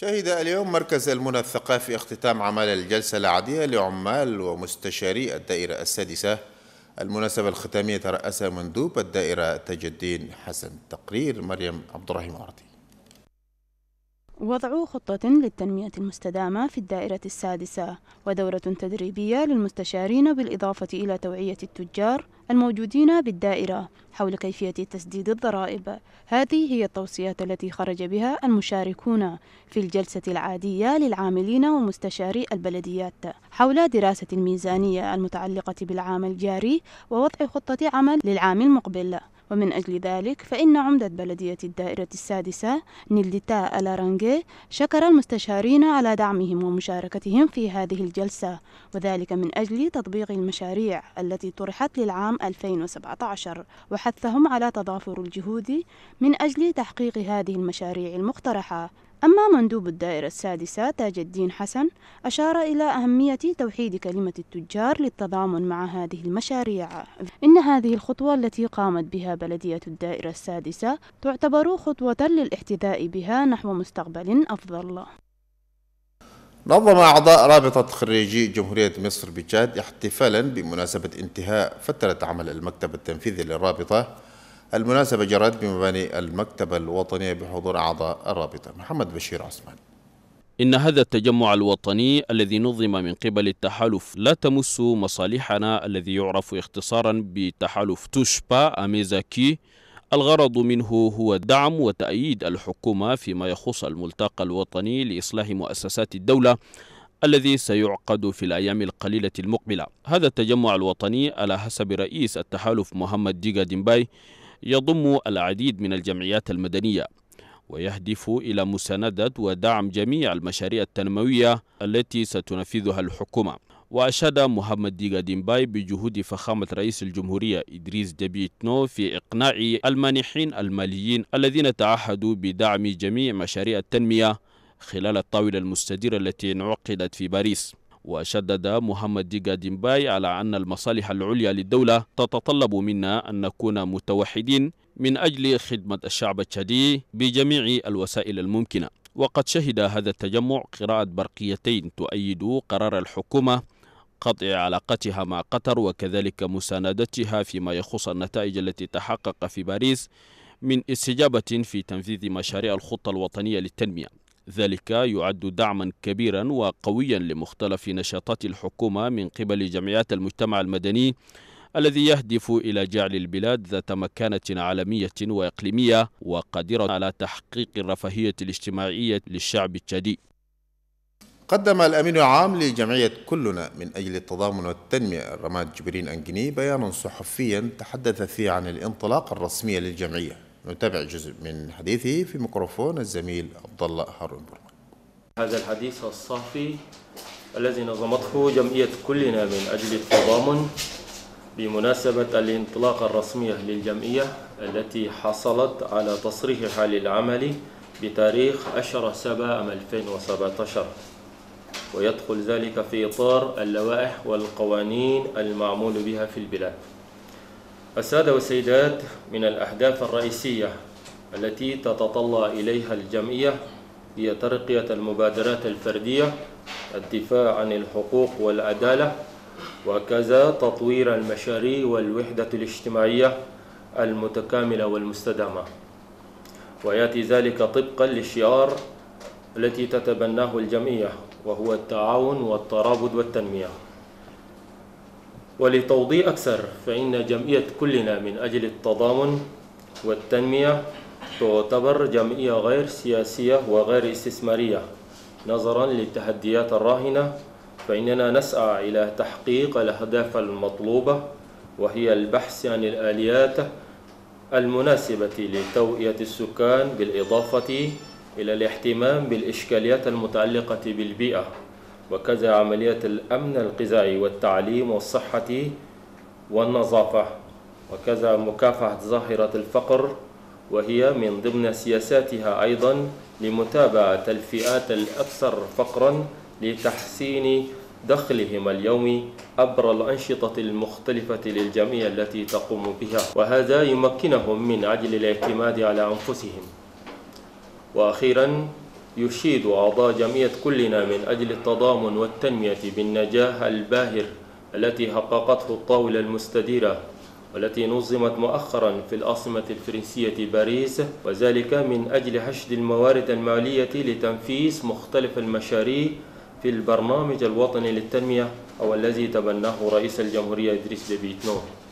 شهد اليوم مركز المنى الثقافي اختتام عمل الجلسة العادية لعمال ومستشاري الدائرة السادسة المناسبة الختامية ترأسها مندوب الدائرة تجدين حسن تقرير مريم عبد الرحيم عرضي وضع خطة للتنمية المستدامة في الدائرة السادسة ودورة تدريبية للمستشارين بالإضافة إلى توعية التجار الموجودين بالدائرة حول كيفية تسديد الضرائب هذه هي التوصيات التي خرج بها المشاركون في الجلسة العادية للعاملين ومستشاري البلديات حول دراسة الميزانية المتعلقة بالعام الجاري ووضع خطة عمل للعام المقبل ومن أجل ذلك فإن عمدة بلدية الدائرة السادسة نيلديتا ألارانجي شكر المستشارين على دعمهم ومشاركتهم في هذه الجلسة وذلك من أجل تطبيق المشاريع التي طرحت للعام 2017 وحثهم على تضافر الجهود من أجل تحقيق هذه المشاريع المقترحة أما مندوب الدائرة السادسة تاج الدين حسن أشار إلى أهمية توحيد كلمة التجار للتضامن مع هذه المشاريع إن هذه الخطوة التي قامت بها بلدية الدائرة السادسة تعتبر خطوة للاحتذاء بها نحو مستقبل أفضل نظم أعضاء رابطة خريجي جمهورية مصر بجاد احتفالا بمناسبة انتهاء فترة عمل المكتب التنفيذي للرابطة المناسبة جرت بمباني المكتبة الوطنية بحضور أعضاء الرابطة محمد بشير عثمان إن هذا التجمع الوطني الذي نظم من قبل التحالف لا تمس مصالحنا الذي يعرف اختصارا بتحالف توشبا أميزاكي الغرض منه هو دعم وتأييد الحكومة فيما يخص الملتقى الوطني لإصلاح مؤسسات الدولة الذي سيعقد في الأيام القليلة المقبلة هذا التجمع الوطني على حسب رئيس التحالف محمد ديغا ديمباي يضم العديد من الجمعيات المدنية ويهدف إلى مساندة ودعم جميع المشاريع التنموية التي ستنفذها الحكومة وأشاد محمد ديغا ديمباي بجهود فخامة رئيس الجمهورية إدريس دبيتنو في إقناع المانحين الماليين الذين تعهدوا بدعم جميع مشاريع التنمية خلال الطاولة المستديرة التي انعقدت في باريس وشدد محمد ديغا ديمباي على أن المصالح العليا للدولة تتطلب منا أن نكون متوحدين من أجل خدمة الشعب التشادي بجميع الوسائل الممكنة وقد شهد هذا التجمع قراءة برقيتين تؤيد قرار الحكومة قطع علاقتها مع قطر وكذلك مساندتها فيما يخص النتائج التي تحقق في باريس من استجابة في تنفيذ مشاريع الخطة الوطنية للتنمية ذلك يعد دعما كبيرا وقويا لمختلف نشاطات الحكومة من قبل جمعيات المجتمع المدني الذي يهدف إلى جعل البلاد ذات مكانة عالمية وإقليمية وقادرة على تحقيق الرفاهية الاجتماعية للشعب التشادي قدم الأمين العام لجمعية كلنا من أجل التضامن والتنمية رماد جبرين أنجني بيانا صحفيا تحدث فيه عن الانطلاق الرسمية للجمعية نتابع جزء من حديثه في ميكروفون الزميل عبد الله هارون برمان. هذا الحديث الصحفي الذي نظمته جمعية كلنا من أجل التضامن بمناسبة الانطلاقة الرسمية للجمعية التي حصلت على تصريحها للعمل بتاريخ 10 7 2017 ويدخل ذلك في إطار اللوائح والقوانين المعمول بها في البلاد السادة والسيدات من الأهداف الرئيسية التي تتطلع إليها الجمعية هي ترقية المبادرات الفردية الدفاع عن الحقوق والعدالة وكذا تطوير المشاريع والوحدة الاجتماعية المتكاملة والمستدامة ويأتي ذلك طبقا للشعار التي تتبناه الجمعية وهو التعاون والترابط والتنمية ولتوضيح أكثر فإن جمعية كلنا من أجل التضامن والتنمية تعتبر جمعية غير سياسية وغير استثمارية نظرا للتحديات الراهنة فإننا نسعى إلى تحقيق الأهداف المطلوبة وهي البحث عن الآليات المناسبة لتوئية السكان بالإضافة إلى الاهتمام بالإشكاليات المتعلقة بالبيئة وكذا عمليات الأمن الغذائي والتعليم والصحة والنظافة وكذا مكافحة ظاهرة الفقر وهي من ضمن سياساتها أيضا لمتابعة الفئات الأكثر فقرا لتحسين دخلهم اليومي عبر الأنشطة المختلفة للجميع التي تقوم بها وهذا يمكنهم من عجل الاعتماد على أنفسهم وأخيرا يشيد أعضاء جمعية كلنا من أجل التضامن والتنمية بالنجاح الباهر التي حققته الطاولة المستديرة والتي نظمت مؤخرا في العاصمة الفرنسية باريس وذلك من أجل حشد الموارد المالية لتنفيذ مختلف المشاريع في البرنامج الوطني للتنمية أو الذي تبناه رئيس الجمهورية إدريس ديبيتنو.